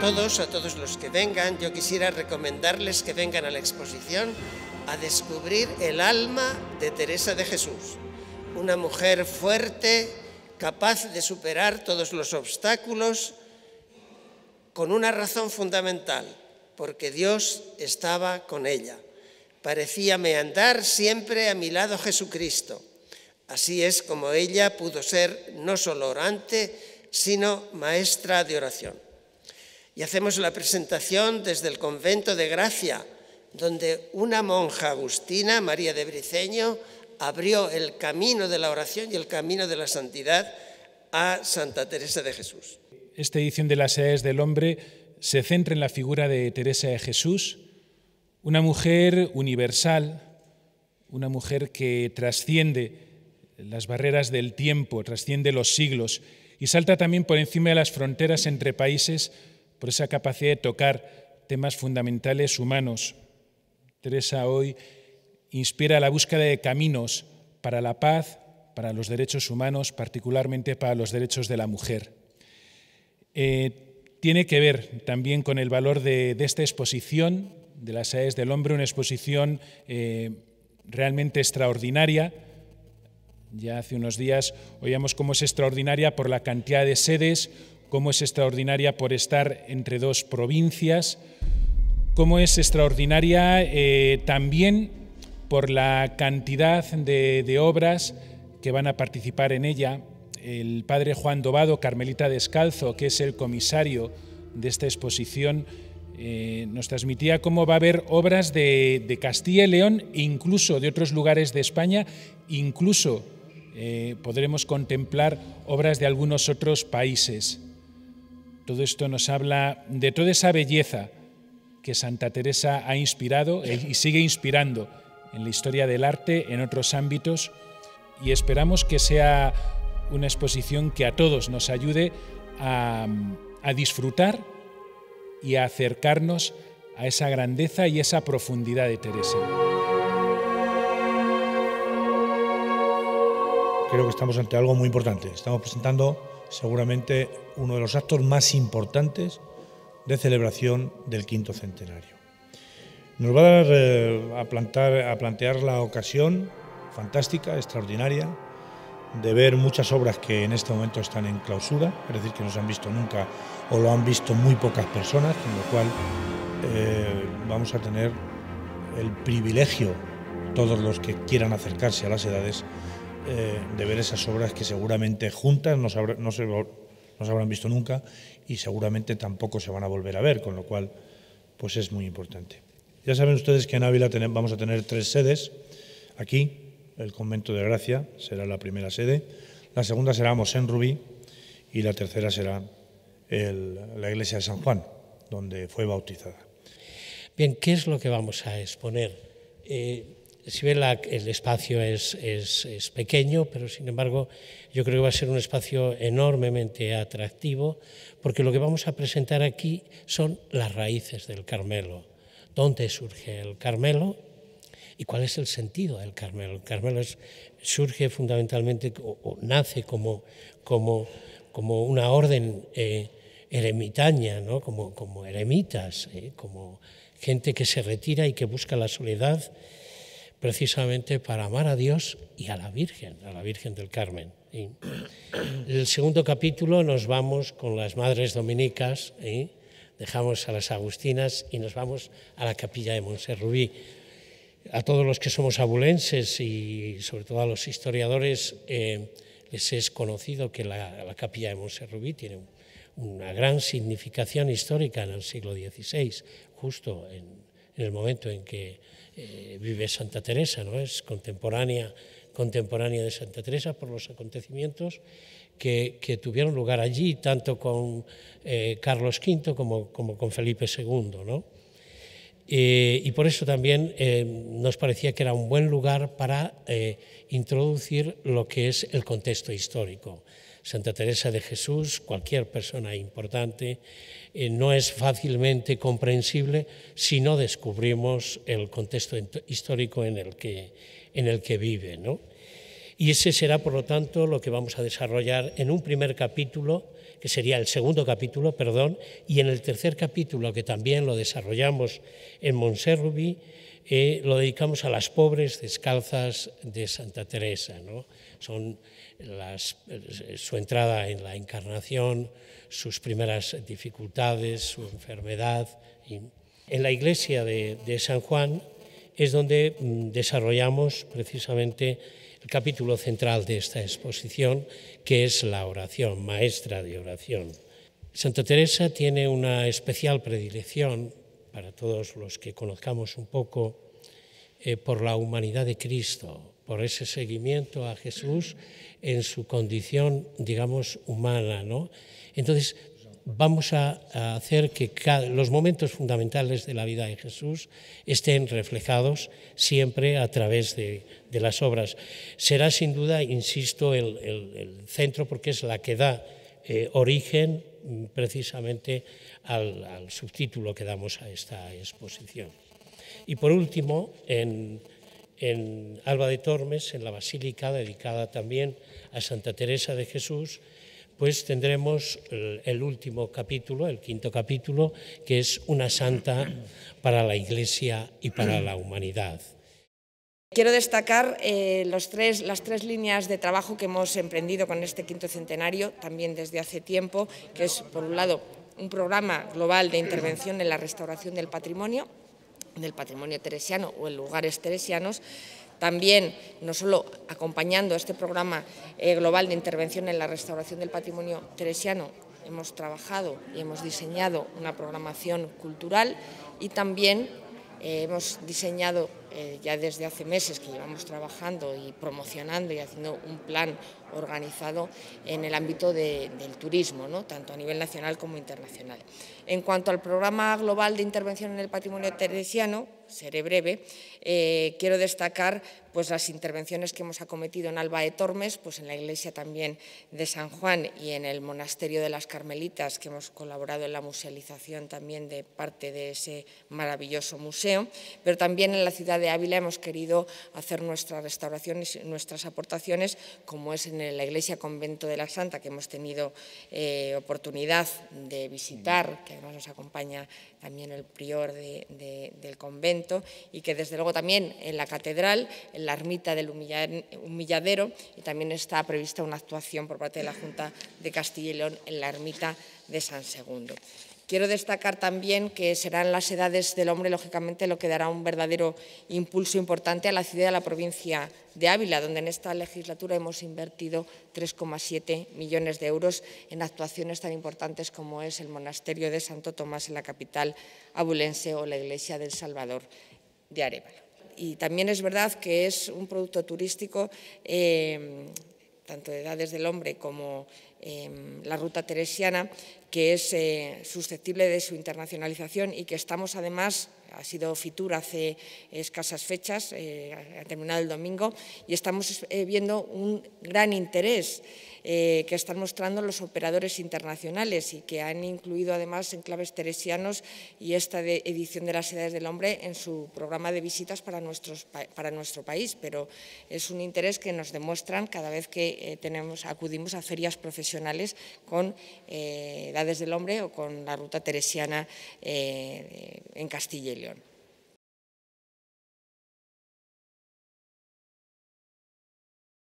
todos, a todos los que vengan, yo quisiera recomendarles que vengan a la exposición a descubrir el alma de Teresa de Jesús, una mujer fuerte, capaz de superar todos los obstáculos, con una razón fundamental, porque Dios estaba con ella. Parecíame andar siempre a mi lado Jesucristo. Así es como ella pudo ser no solo orante, sino maestra de oración y hacemos la presentación desde el convento de Gracia, donde una monja agustina, María de Briceño, abrió el camino de la oración y el camino de la santidad a Santa Teresa de Jesús. Esta edición de las edades del hombre se centra en la figura de Teresa de Jesús, una mujer universal, una mujer que trasciende las barreras del tiempo, trasciende los siglos y salta también por encima de las fronteras entre países por esa capacidad de tocar temas fundamentales humanos. Teresa hoy inspira la búsqueda de caminos para la paz, para los derechos humanos, particularmente para los derechos de la mujer. Eh, tiene que ver también con el valor de, esta exposición, de las sedes del hombre, una exposición eh, realmente extraordinaria. Ya hace unos días oíamos cómo es extraordinaria por la cantidad de sedes, cómo es extraordinaria por estar entre dos provincias, cómo es extraordinaria eh, también por la cantidad de, obras que van a participar en ella. El padre Juan Dobado, Carmelita Descalzo, que es el comisario de esta exposición, eh, nos transmitía cómo va a haber obras de, Castilla y León, incluso de otros lugares de España, incluso eh, podremos contemplar obras de algunos otros países. Todo esto nos habla de toda esa belleza que Santa Teresa ha inspirado e- y sigue inspirando en la historia del arte, en otros ámbitos, y esperamos que sea una exposición que a todos nos ayude a, disfrutar y a acercarnos a esa grandeza y esa profundidad de Teresa. creo que estamos ante algo muy importante. Estamos presentando seguramente uno de los actos más importantes de celebración del quinto centenario. Nos va eh, a, plantar, a plantear la ocasión fantástica, extraordinaria, de ver muchas obras que en este momento están en clausura, es decir, que no se han visto nunca o lo han visto muy pocas personas, con lo cual eh, vamos a tener el privilegio, todos los que quieran acercarse a las edades, eh, de ver esas obras que seguramente juntas no, se, habrán visto nunca y seguramente tampoco se van a volver a ver, con lo cual pues es muy importante. Ya saben ustedes que en Ávila vamos a tener tres sedes. Aquí, el Convento de Gracia será la primera sede, la segunda será Rubí y la tercera será la iglesia de San Juan, donde fue bautizada. Bien, ¿qué es lo que vamos a exponer? Eh, si bien el espacio es, pequeño, pero sin embargo yo creo que va a ser un espacio enormemente atractivo, porque lo que vamos a presentar aquí son las raíces del Carmelo. ¿Dónde surge el Carmelo? ¿Y cuál es el sentido del Carmelo? El Carmelo surge fundamentalmente o, nace como, como, una orden eh, eremitaña, ¿no? como, eremitas, eh, como gente que se retira y que busca la soledad precisamente para amar a Dios y a la Virgen, a la Virgen del Carmen. En el segundo capítulo nos vamos con las madres dominicas, dejamos a las agustinas y nos vamos a la capilla de Monserrubí. A todos los que somos abulenses y sobre todo a los historiadores eh, les es conocido que la, capilla de Monserrubí tiene una gran significación histórica en el siglo XVI, justo en en el momento en que eh, vive Santa Teresa, es contemporánea, contemporánea de Santa Teresa por los acontecimientos que, tuvieron lugar allí, tanto con eh, Carlos V como, con Felipe II. Eh, y por eso también nos parecía que era un buen lugar para introducir lo que es el contexto histórico. Santa Teresa de Jesús, cualquier persona importante, eh, no es fácilmente comprensible si no descubrimos el contexto histórico en el que, en el que vive. Y ese será, por lo tanto, lo que vamos a desarrollar en un primer capítulo, que sería el segundo capítulo, perdón, y en el tercer capítulo, que también lo desarrollamos en Montserrat lo dedicamos a las pobres descalzas de Santa Teresa. ¿no? Son las, eh, su entrada en la encarnación, sus primeras dificultades, su enfermedad. en la iglesia de, de San Juan es donde mm, desarrollamos precisamente el capítulo central de esta exposición, que es la oración, maestra de oración. Santa Teresa tiene una especial predilección para todos los que conozcamos un poco eh, por la humanidad de Cristo, por ese seguimiento a Jesús en su condición, digamos, humana. ¿no? Entonces, vamos a, hacer que los momentos fundamentales de la vida de Jesús estén reflejados siempre a través de, las obras. Será sin duda, insisto, el centro porque es la que da eh, origen mm, precisamente al, subtítulo que damos a esta exposición. Y por último, en, Alba de Tormes, en la basílica dedicada también a Santa Teresa de Jesús, pues tendremos el último capítulo, el quinto capítulo, que es una santa para la Iglesia y para la humanidad. Quiero destacar eh, las tres líneas de trabajo que hemos emprendido con este quinto centenario, también desde hace tiempo, que es, por un lado, un programa global de intervención en la restauración del patrimonio, del patrimonio teresiano o en lugares teresianos, también no solo acompañando este programa eh, global de intervención en la restauración del patrimonio teresiano hemos trabajado y hemos diseñado una programación cultural y también eh, hemos diseñado eh, ya desde hace meses que llevamos trabajando y promocionando y haciendo un plan organizado en el ámbito del turismo, ¿no? tanto a nivel nacional como internacional. En cuanto al programa global de intervención en el patrimonio teresiano, seré breve, eh, quiero destacar pues, las intervenciones que hemos acometido en Alba de Tormes, pues, en la iglesia también de San Juan y en el monasterio de las Carmelitas, que hemos colaborado en la musealización también de parte de ese maravilloso museo, pero también en la ciudad de Ávila hemos querido hacer nuestras restauraciones, y nuestras aportaciones, como es en la iglesia convento de la Santa, que hemos tenido eh, oportunidad de visitar, que además nos acompaña también el prior del convento, y que desde luego también en la catedral, en la ermita del Humilladero y también está prevista una actuación por parte de la Junta de Castilla y León en la ermita de San Segundo. Quiero destacar también que serán las edades del hombre, lógicamente, lo que dará un verdadero impulso importante a la ciudad y a la provincia de Ávila, donde en esta legislatura hemos invertido 3,7 millones de euros en actuaciones tan importantes como es el Monasterio de Santo Tomás en la capital abulense o la Iglesia del Salvador de Arevalo. Y también es verdad que es un producto turístico eh, tanto de edades del hombre como Em, la ruta teresiana, que es eh, susceptible de su internacionalización y que estamos además, ha sido Fitur hace escasas fechas, eh, ha terminado el domingo, y estamos eh, viendo un gran interés eh, que están mostrando los operadores internacionales y que han incluido además enclaves teresianos y esta edición de las Edades del Hombre en su programa de visitas para, para nuestro país, pero es un interés que nos demuestran cada vez que eh, tenemos, acudimos a ferias profesionales con eh, Edades del Hombre o con la ruta teresiana en Castilla y León.